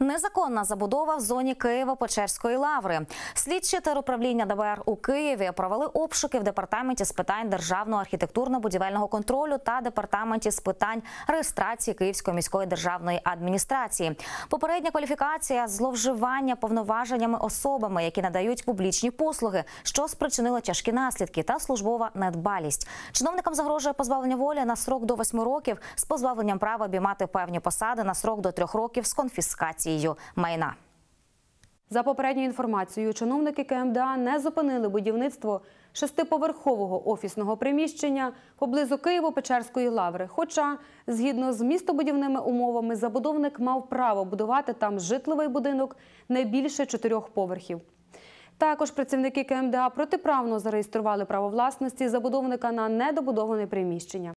Незаконна забудова в зоні Києво-Печерської лаври. Слідчі теруправління ДБР у Києві провели обшуки в департаменті з питань державного архітектурно-будівельного контролю та департаменті з питань реєстрації Київської міської державної адміністрації. Попередня кваліфікація зловживання повноваженнями особами, які надають публічні послуги, що спричинило тяжкі наслідки та службова недбалість. Чиновникам загрожує позбавлення волі на срок до 8 років з позбавленням права обіймати певні посади на срок до 3 років з конфіскацією реєстрацією майна. За попередньою інформацією, чиновники КМДА не зупинили будівництво шестиповерхового офісного приміщення поблизу Києво-Печерської лаври. Хоча, згідно з містобудівними умовами, забудовник мав право будувати там житловий будинок не більше чотирьох поверхів. Також працівники КМДА протиправно зареєстрували право власності забудовника на недобудоване приміщення.